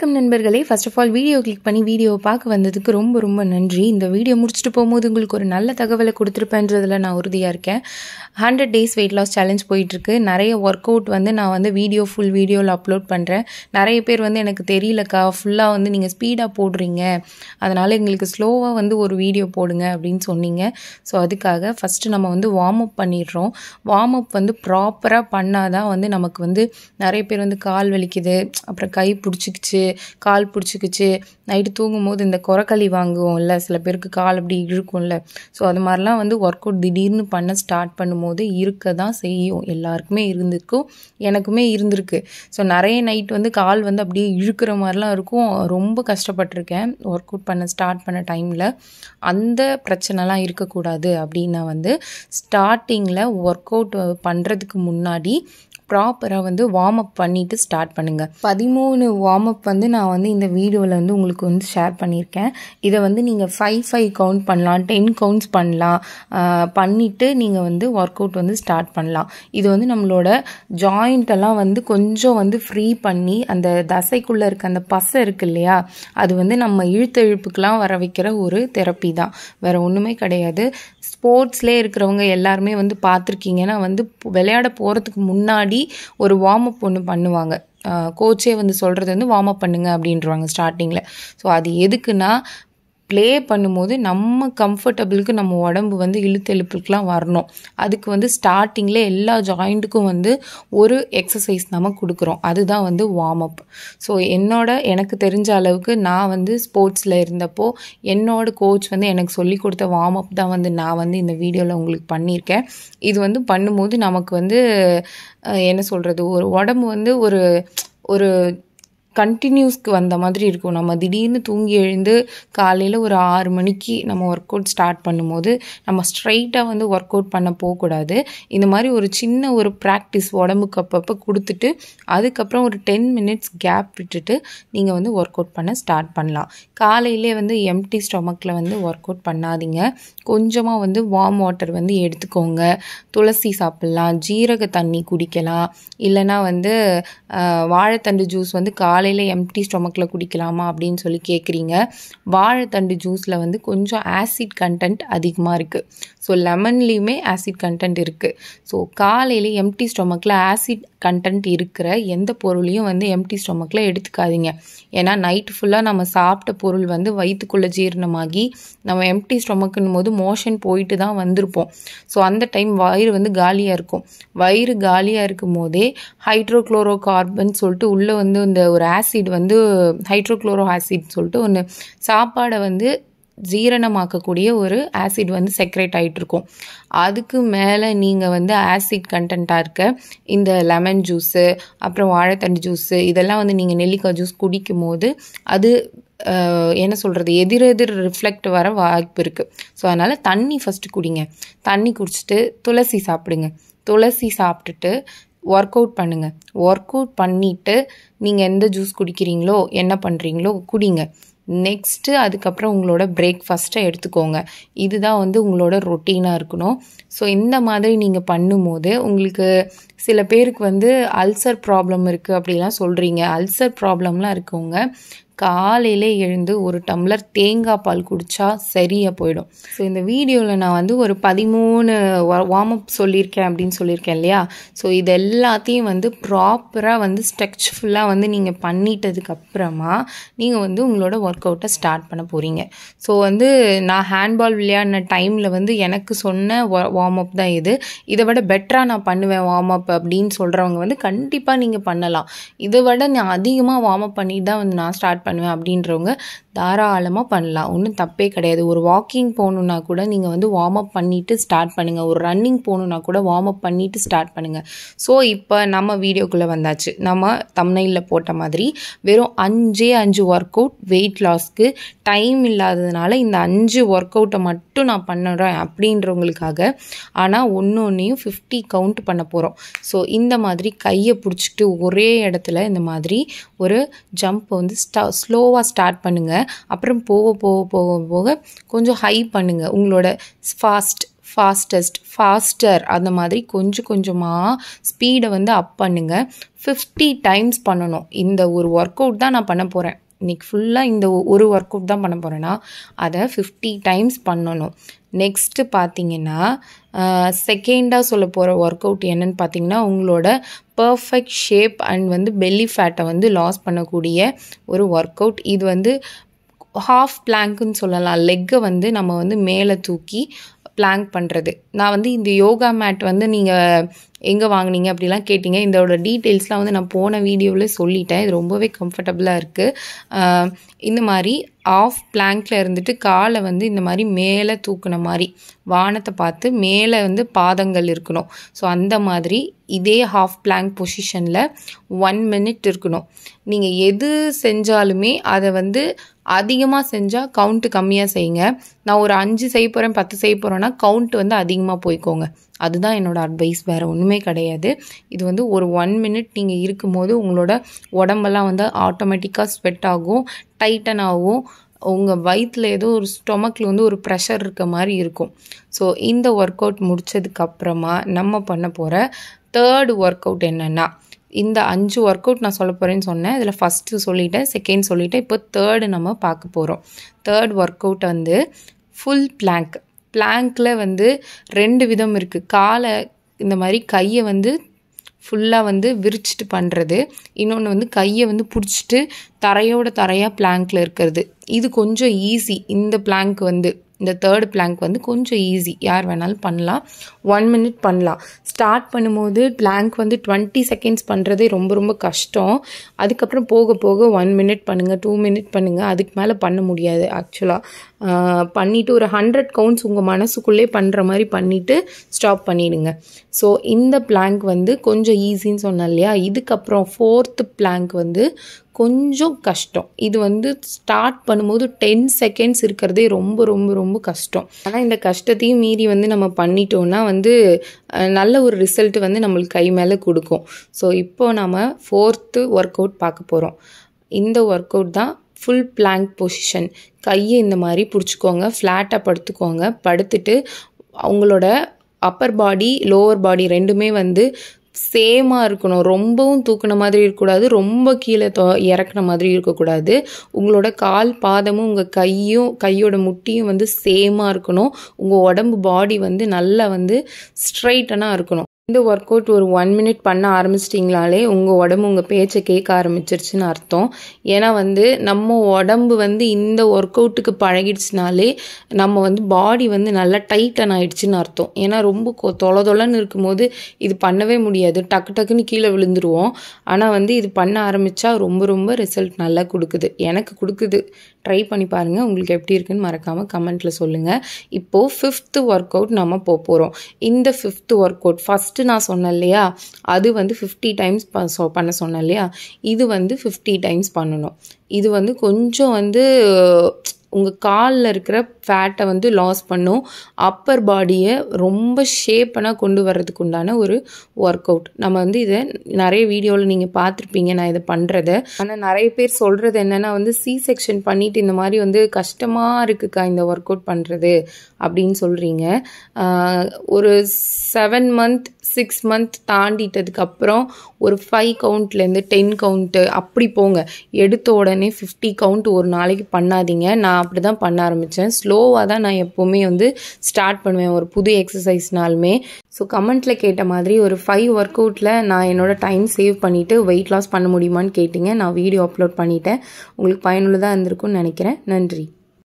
வணக்கம் நண்பர்களே first of all video click பண்ணி வீடியோவை பார்க்க வந்ததுக்கு ரொம்ப ரொம்ப நன்றி இந்த வீடியோ முடிச்சுட்டு போகும்போது உங்களுக்கு ஒரு நல்ல தகவலை கொடுத்துருப்பேன்றதில் நான் உறுதியாக இருக்கேன் hundred days weight loss challenge போயிட்டுருக்கு நிறைய ஒர்க் அவுட் வந்து நான் வந்து வீடியோ ஃபுல் வீடியோவில் அப்லோட் பண்ணுறேன் நிறைய பேர் வந்து எனக்கு தெரியலக்கா ஃபுல்லாக வந்து நீங்கள் ஸ்பீடாக போடுறீங்க அதனால் எங்களுக்கு ஸ்லோவாக வந்து ஒரு வீடியோ போடுங்க அப்படின்னு சொன்னீங்க ஸோ அதுக்காக ஃபஸ்ட்டு நம்ம வந்து வார்ம் அப் பண்ணிடுறோம் வார்ம் அப் வந்து ப்ராப்பராக பண்ணால் தான் வந்து நமக்கு வந்து நிறைய பேர் வந்து கால் வலிக்குது அப்புறம் கை பிடிச்சிக்கிச்சு கால் பிடிச்சிக்கிச்சு நைட்டு தூங்கும்போது இந்த குரக்களி வாங்குவோம்ல சில பேருக்கு கால் அப்படி இழுக்கும்ல ஸோ அது மாதிரிலாம் வந்து ஒர்க் அவுட் திடீர்னு பண்ண ஸ்டார்ட் பண்ணும்போது இருக்க தான் செய்யும் எல்லாருக்குமே இருந்திருக்கும் எனக்குமே இருந்திருக்கு ஸோ நிறைய நைட் வந்து கால் வந்து அப்படியே இழுக்கிற மாதிரிலாம் இருக்கும் ரொம்ப கஷ்டப்பட்டிருக்கேன் ஒர்க் அவுட் பண்ண ஸ்டார்ட் பண்ண டைமில் அந்த பிரச்சனைலாம் இருக்கக்கூடாது அப்படின்னா வந்து ஸ்டார்டிங்கில் ஒர்க் அவுட் பண்ணுறதுக்கு முன்னாடி ப்ராப்பராக வந்து வார்ம் அப் பண்ணிவிட்டு ஸ்டார்ட் பண்ணுங்கள் பதிமூணு வார்ம் அப் வந்து நான் வந்து இந்த வீடியோவில் வந்து உங்களுக்கு வந்து ஷேர் பண்ணியிருக்கேன் இதை வந்து நீங்கள் ஃபைவ் ஃபைவ் கவுண்ட் பண்ணலாம் டென் கவுண்ட்ஸ் பண்ணலாம் பண்ணிவிட்டு நீங்கள் வந்து ஒர்க் அவுட் வந்து ஸ்டார்ட் பண்ணலாம் இது வந்து நம்மளோட ஜாயிண்ட்டெல்லாம் வந்து கொஞ்சம் வந்து ஃப்ரீ பண்ணி அந்த தசைக்குள்ளே இருக்க அந்த பசை இருக்கு இல்லையா அது வந்து நம்ம இழுத்தெழுப்புக்கெலாம் வர வைக்கிற ஒரு தெரப்பி தான் வேறு ஒன்றுமே கிடையாது ஸ்போர்ட்ஸ்லேயே இருக்கிறவங்க எல்லாருமே வந்து பார்த்துருக்கீங்கன்னா வந்து விளையாட போகிறதுக்கு முன்னாடி சொல்லி ஒரு வார்ம் அப் ஒன்று பண்ணுவாங்க கோச்சே வந்து சொல்கிறது வந்து வார்ம் அப் பண்ணுங்கள் அப்படின்றவாங்க ஸ்டார்டிங்கில் ஸோ அது எதுக்குன்னா ப்ளே பண்ணும்போது நம்ம கம்ஃபர்டபுளுக்கு நம்ம உடம்பு வந்து இழுத்தெழுப்புக்கெலாம் வரணும் அதுக்கு வந்து ஸ்டார்டிங்கில் எல்லா ஜாயிண்ட்டுக்கும் வந்து ஒரு எக்ஸசைஸ் நம்ம கொடுக்குறோம் அதுதான் வந்து வார்ம் அப் ஸோ என்னோட எனக்கு தெரிஞ்ச அளவுக்கு நான் வந்து ஸ்போர்ட்ஸில் இருந்தப்போ என்னோட கோச் வந்து எனக்கு சொல்லி கொடுத்த வார்ம் அப் தான் வந்து நான் வந்து இந்த வீடியோவில் உங்களுக்கு பண்ணியிருக்கேன் இது வந்து பண்ணும்போது நமக்கு வந்து என்ன சொல்கிறது ஒரு உடம்பு வந்து ஒரு ஒரு கண்டினியூஸ்க்கு வந்த மாதிரி இருக்கும் நம்ம திடீர்னு தூங்கி எழுந்து காலையில் ஒரு ஆறு மணிக்கு நம்ம ஒர்க் அவுட் ஸ்டார்ட் பண்ணும்போது நம்ம ஸ்ட்ரைட்டாக வந்து ஒர்க் அவுட் பண்ண போகக்கூடாது இந்த மாதிரி ஒரு சின்ன ஒரு ப்ராக்டிஸ் உடம்புக்கு அப்பப்போ கொடுத்துட்டு அதுக்கப்புறம் ஒரு டென் மினிட்ஸ் கேப் விட்டுட்டு நீங்கள் வந்து ஒர்க் அவுட் பண்ண ஸ்டார்ட் பண்ணலாம் காலையிலே வந்து எம்டி ஸ்டொமக்கில் வந்து ஒர்க் அவுட் பண்ணாதீங்க கொஞ்சமாக வந்து வார்ம் வாட்டர் வந்து எடுத்துக்கோங்க துளசி சாப்பிட்லாம் ஜீரக தண்ணி குடிக்கலாம் இல்லைனா வந்து வாழைத்தண்டு ஜூஸ் வந்து காலை காலையில் எம்டி ஸ்டொமக்கில் குடிக்கலாமா அப்படின்னு சொல்லி கேட்குறீங்க வாழைத்தண்டு ஜூஸில் வந்து கொஞ்சம் ஆசிட் கண்டென்ட் அதிகமாக இருக்குது ஸோ லெமன்லேயுமே ஆசிட் கண்டென்ட் இருக்குது ஸோ காலையில் எம்டி ஸ்டொமக்கில் ஆசிட் கண்டென்ட் இருக்கிற எந்த பொருளையும் வந்து எம்டி ஸ்டொமக்கில் எடுத்துக்காதீங்க ஏன்னா நைட் ஃபுல்லாக நம்ம சாப்பிட்ட பொருள் வந்து வயிற்றுக்குள்ளே ஜீரணமாகி நம்ம எம்டி ஸ்டொமக்குன்னு போது மோஷன் போயிட்டு தான் வந்திருப்போம் ஸோ அந்த டைம் வயிறு வந்து காலியாக இருக்கும் வயிறு காலியாக இருக்கும் போதே ஹைட்ரோக்ளோரோ கார்பன் சொல்லிட்டு உள்ளே வந்து இந்த ஒரு ஆசிட் வந்து ஹைட்ரோக்ளோரோ ஆசிட்னு சொல்லிட்டு ஒன்று சாப்பாடை வந்து ஜீரணமாக்கக்கூடிய ஒரு ஆசிட் வந்து செக்ரேட் இருக்கும் அதுக்கு மேலே நீங்கள் வந்து ஆசிட் கண்டென்ட்டாக இருக்க இந்த லெமன் ஜூஸு அப்புறம் வாழைத்தண்டு ஜூஸு இதெல்லாம் வந்து நீங்கள் நெல்லிக்காய் ஜூஸ் குடிக்கும் போது அது என்ன சொல்கிறது எதிரெதிர் ரிஃப்ளெக்ட் வர வாய்ப்பு இருக்குது ஸோ அதனால் தண்ணி ஃபஸ்ட்டு குடிங்க தண்ணி குடிச்சிட்டு துளசி சாப்பிடுங்க துளசி சாப்பிட்டுட்டு ஒர்க் அவுட் பண்ணுங்கள் ஒர்க் அவுட் பண்ணிவிட்டு நீங்கள் எந்த ஜூஸ் குடிக்கிறீங்களோ என்ன பண்ணுறீங்களோ குடிங்க நெக்ஸ்ட்டு அதுக்கப்புறம் உங்களோட பிரேக்ஃபாஸ்ட்டை எடுத்துக்கோங்க இதுதான் வந்து உங்களோட ரொட்டீனாக இருக்கணும் ஸோ இந்த மாதிரி நீங்கள் பண்ணும்போது உங்களுக்கு சில பேருக்கு வந்து அல்சர் ப்ராப்ளம் இருக்குது அப்படிலாம் சொல்கிறீங்க அல்சர் ப்ராப்ளம்லாம் இருக்கவங்க காலையில் எழுந்து ஒரு டம்ளர் தேங்காய் பால் குடித்தா சரியாக போயிடும் ஸோ இந்த வீடியோவில் நான் வந்து ஒரு பதிமூணு வார்ம் அப் சொல்லியிருக்கேன் அப்படின்னு சொல்லியிருக்கேன் இல்லையா ஸோ இது எல்லாத்தையும் வந்து ப்ராப்பராக வந்து ஸ்ட்ரெச்ஃபுல்லாக வந்து நீங்கள் பண்ணிட்டதுக்கப்புறமா நீங்கள் வந்து உங்களோட ஒர்க் அவுட்டை ஸ்டார்ட் பண்ண போகிறீங்க ஸோ வந்து நான் ஹேண்ட்பால் விளையாடின டைமில் வந்து எனக்கு சொன்ன வார்ம் அப் தான் இது இதை விட பெட்டராக நான் பண்ணுவேன் வார்ம் அப் அப்படின்னு சொல்கிறவங்க வந்து கண்டிப்பாக நீங்கள் பண்ணலாம் இதை விட நான் அதிகமாக வார்ம் அப் பண்ணிட்டு தான் வந்து நான் ஸ்டார்ட் பண்ணுவேன் அப்படின்றவங்க தாராளமாக பண்ணலாம் ஒன்றும் தப்பே கிடையாது ஒரு வாக்கிங் போகணுன்னா கூட நீங்கள் வந்து வார்ம் அப் பண்ணிவிட்டு ஸ்டார்ட் பண்ணுங்கள் ஒரு ரன்னிங் போகணுன்னா கூட வார்ம் அப் பண்ணிவிட்டு ஸ்டார்ட் பண்ணுங்கள் ஸோ இப்போ நம்ம வீடியோக்குள்ளே வந்தாச்சு நம்ம தம்னையில் போட்ட மாதிரி வெறும் அஞ்சே அஞ்சு ஒர்க் அவுட் வெயிட் லாஸ்க்கு டைம் இல்லாததுனால இந்த அஞ்சு ஒர்க் அவுட்டை மட்டும் நான் பண்ணுறேன் அப்படின்றவங்களுக்காக ஆனால் ஒன்று ஒன்றையும் ஃபிஃப்டி கவுண்ட் பண்ண போகிறோம் ஸோ இந்த மாதிரி கையை பிடிச்சிட்டு ஒரே இடத்துல இந்த மாதிரி ஒரு ஜம்ப் வந்து ஸ்டா ஸ்லோவாக ஸ்டார்ட் பண்ணுங்கள் அப்புறம் போக போக போக போக கொஞ்சம் ஹை பண்ணுங்கள் உங்களோட ஃபாஸ்ட் ஃபாஸ்டஸ்ட் ஃபாஸ்டர் அந்த மாதிரி கொஞ்சம் கொஞ்சமாக ஸ்பீடை வந்து அப் பண்ணுங்கள் ஃபிஃப்டி டைம்ஸ் பண்ணணும் இந்த ஒரு ஒர்க் அவுட் தான் நான் பண்ண போகிறேன் இன்றைக்கி ஃபுல்லாக இந்த ஒரு ஒர்க் அவுட் தான் பண்ண போகிறேன்னா அதை ஃபிஃப்டி டைம்ஸ் பண்ணணும் நெக்ஸ்ட்டு பார்த்தீங்கன்னா செகண்டாக சொல்ல போகிற ஒர்க் அவுட் என்னன்னு பார்த்தீங்கன்னா உங்களோட பர்ஃபெக்ட் ஷேப் அண்ட் வந்து பெல்லி ஃபேட்டை வந்து லாஸ் பண்ணக்கூடிய ஒரு ஒர்க் அவுட் இது வந்து ஹாஃப் பிளாங்க்குன்னு சொல்லலாம் லெக்கை வந்து நம்ம வந்து மேலே தூக்கி பிளாங்க் பண்ணுறது நான் வந்து இந்த யோகா மேட் வந்து நீங்கள் எங்கே வாங்கினீங்க அப்படிலாம் கேட்டிங்க இதோட டீட்டெயில்ஸ்லாம் வந்து நான் போன வீடியோவில் சொல்லிட்டேன் இது ரொம்பவே கம்ஃபர்டபுளாக இருக்குது இந்த மாதிரி ஆஃப் பிளாங்கில் இருந்துட்டு காலை வந்து இந்த மாதிரி மேலே தூக்குன மாதிரி வானத்தை பார்த்து மேலே வந்து பாதங்கள் இருக்கணும் ஸோ அந்த மாதிரி இதே ஹாஃப் பிளாங்க் பொசிஷனில் ஒன் மினிட் இருக்கணும் நீங்கள் எது செஞ்சாலுமே அதை வந்து அதிகமாக செஞ்சால் கவுண்ட்டு கம்மியாக செய்யுங்க நான் ஒரு அஞ்சு செய்ய போகிறேன் பத்து செய்ய போகிறேன்னா கவுண்ட்டு வந்து அதிகமாக போய்க்கோங்க அதுதான் என்னோடய அட்வைஸ் வேறு ஒன்றுமே கிடையாது இது வந்து ஒரு ஒன் மினிட் நீங்கள் இருக்கும்போது உங்களோட உடம்பெல்லாம் வந்து ஆட்டோமேட்டிக்காக ஸ்வெட் ஆகும் டைட்டன் ஆகும் உங்கள் வயிற்றில் ஏதோ ஒரு ஸ்டொமக்கில் வந்து ஒரு ப்ரெஷர் இருக்க மாதிரி இருக்கும் ஸோ இந்த ஒர்க் அவுட் முடித்ததுக்கப்புறமா நம்ம பண்ண போகிற தேர்டு ஒர்க் அவுட் என்னென்னா இந்த அஞ்சு ஒர்க் அவுட் நான் சொல்ல போகிறேன்னு சொன்னேன் இதில் ஃபஸ்ட்டு சொல்லிட்டேன் செகண்ட் சொல்லிவிட்டேன் இப்போ தேர்டு நம்ம பார்க்க போகிறோம் தேர்ட் ஒர்க் அவுட் வந்து ஃபுல் பிளாங்க் பிளாங்கில் வந்து ரெண்டு விதம் இருக்குது காலை இந்த மாதிரி கையை வந்து ஃபுல்லாக வந்து விரிச்சிட்டு பண்ணுறது இன்னொன்று வந்து கையை வந்து பிடிச்சிட்டு தரையோட தரையாக பிளாங்கில் இருக்கிறது இது கொஞ்சம் ஈஸி இந்த பிளாங்க் வந்து இந்த தேர்ட் பிளாங்க் வந்து கொஞ்சம் ஈஸி யார் வேணாலும் பண்ணலாம் ஒன் மினிட் பண்ணலாம் ஸ்டார்ட் பண்ணும்போது பிளாங்க் வந்து டுவெண்ட்டி செகண்ட்ஸ் பண்ணுறதே ரொம்ப ரொம்ப கஷ்டம் அதுக்கப்புறம் போக போக ஒன் மினிட் பண்ணுங்கள் டூ மினிட் பண்ணுங்கள் அதுக்கு மேலே பண்ண முடியாது ஆக்சுவலாக பண்ணிவிட்டு ஒரு ஹண்ட்ரட் கவுண்ட்ஸ் உங்கள் மனசுக்குள்ளே பண்ணுற மாதிரி பண்ணிவிட்டு ஸ்டாப் பண்ணிவிடுங்க ஸோ இந்த பிளாங்க் வந்து கொஞ்சம் ஈஸின்னு சொன்னேன் இல்லையா இதுக்கப்புறம் ஃபோர்த்து பிளாங்க் வந்து கொஞ்சம் கஷ்டம் இது வந்து ஸ்டார்ட் பண்ணும்போது டென் செகண்ட்ஸ் இருக்கிறதே ரொம்ப ரொம்ப ரொம்ப கஷ்டம் ஆனால் இந்த கஷ்டத்தையும் மீறி வந்து நம்ம பண்ணிட்டோம்னா வந்து நல்ல ஒரு ரிசல்ட் வந்து நம்மளுக்கு கை மேலே கொடுக்கும் ஸோ இப்போ நம்ம ஃபோர்த்து ஒர்க் அவுட் பார்க்க போகிறோம் இந்த ஒர்க் அவுட் தான் ஃபுல் பிளாங்க் பொசிஷன் கையை இந்த மாதிரி பிடிச்சிக்கோங்க ஃப்ளாட்டாக படுத்துக்கோங்க படுத்துட்டு அவங்களோட அப்பர் பாடி லோவர் பாடி ரெண்டுமே வந்து சேமாக இருக்கணும் ரொம்பவும் தூக்குன மாதிரி இருக்கக்கூடாது ரொம்ப கீழே தோ இறக்குன மாதிரி இருக்கக்கூடாது உங்களோட கால் பாதமும் உங்கள் கையும் கையோட முட்டியும் வந்து சேமாக இருக்கணும் உங்கள் உடம்பு பாடி வந்து நல்லா வந்து ஸ்ட்ரைட்டனாக இருக்கணும் இந்த ஒர்க் அவுட் ஒரு ஒன் மினிட் பண்ண ஆரம்பிச்சிட்டிங்களாலே உங்கள் உடம்பு உங்கள் பேச்சை கேட்க ஆரம்பிச்சிருச்சுன்னு அர்த்தம் ஏன்னா வந்து நம்ம உடம்பு வந்து இந்த ஒர்க் அவுட்டுக்கு பழகிடுச்சுனாலே நம்ம வந்து பாடி வந்து நல்லா டைட்டன் ஆகிடுச்சின்னு அர்த்தம் ஏன்னா ரொம்ப தொலை தொலைன்னு இருக்கும்போது இது பண்ணவே முடியாது டக்கு டக்குன்னு கீழே விழுந்துருவோம் ஆனால் வந்து இது பண்ண ஆரம்பித்தா ரொம்ப ரொம்ப ரிசல்ட் நல்லா கொடுக்குது எனக்கு கொடுக்குது ட்ரை பண்ணி பாருங்கள் உங்களுக்கு எப்படி இருக்குன்னு மறக்காமல் கமெண்ட்டில் சொல்லுங்கள் இப்போது ஃபிஃப்த்து ஒர்க் அவுட் நம்ம போக போகிறோம் இந்த fifth workout first first நான் சொன்னேன் இல்லையா அது வந்து ஃபிஃப்டி டைம்ஸ் ப சொ பண்ண சொன்னேன் இல்லையா இது வந்து ஃபிஃப்டி டைம்ஸ் பண்ணணும் இது வந்து கொஞ்சம் வந்து உங்கள் காலில் இருக்கிற ஃபேட்டை வந்து லாஸ் பண்ணும் அப்பர் பாடியை ரொம்ப ஷேப்பனாக கொண்டு வர்றதுக்கு உண்டான ஒரு ஒர்க் அவுட் நம்ம வந்து இதை நிறைய வீடியோவில் நீங்கள் பார்த்துருப்பீங்க நான் இதை பண்ணுறத ஆனால் நிறைய பேர் சொல்கிறது என்னென்னா வந்து சி செக்ஷன் பண்ணிவிட்டு இந்த மாதிரி வந்து கஷ்டமாக இருக்குக்கா இந்த ஒர்க் அவுட் பண்ணுறது அப்படின்னு சொல்கிறீங்க ஒரு செவன் மந்த் சிக்ஸ் மந்த் தாண்டிட்டதுக்கப்புறம் ஒரு ஃபைவ் கவுண்ட்லேருந்து டென் கவுண்ட்டு அப்படி போங்க எடுத்த உடனே ஃபிஃப்டி கவுண்ட் ஒரு நாளைக்கு பண்ணாதீங்க நான் நான் அப்படி தான் பண்ண ஆரம்பித்தேன் ஸ்லோவாக தான் நான் எப்போவுமே வந்து ஸ்டார்ட் பண்ணுவேன் ஒரு புது எக்ஸசைஸ்னாலுமே ஸோ கமெண்ட்டில் கேட்ட மாதிரி ஒரு ஃபைவ் ஒர்க் அவுட்டில் நான் என்னோடய டைம் சேவ் பண்ணிவிட்டு வெயிட் லாஸ் பண்ண முடியுமான்னு கேட்டிங்க நான் வீடியோ அப்லோட் பண்ணிட்டேன் உங்களுக்கு பயனுள்ளதாக இருந்திருக்கும்னு நினைக்கிறேன் நன்றி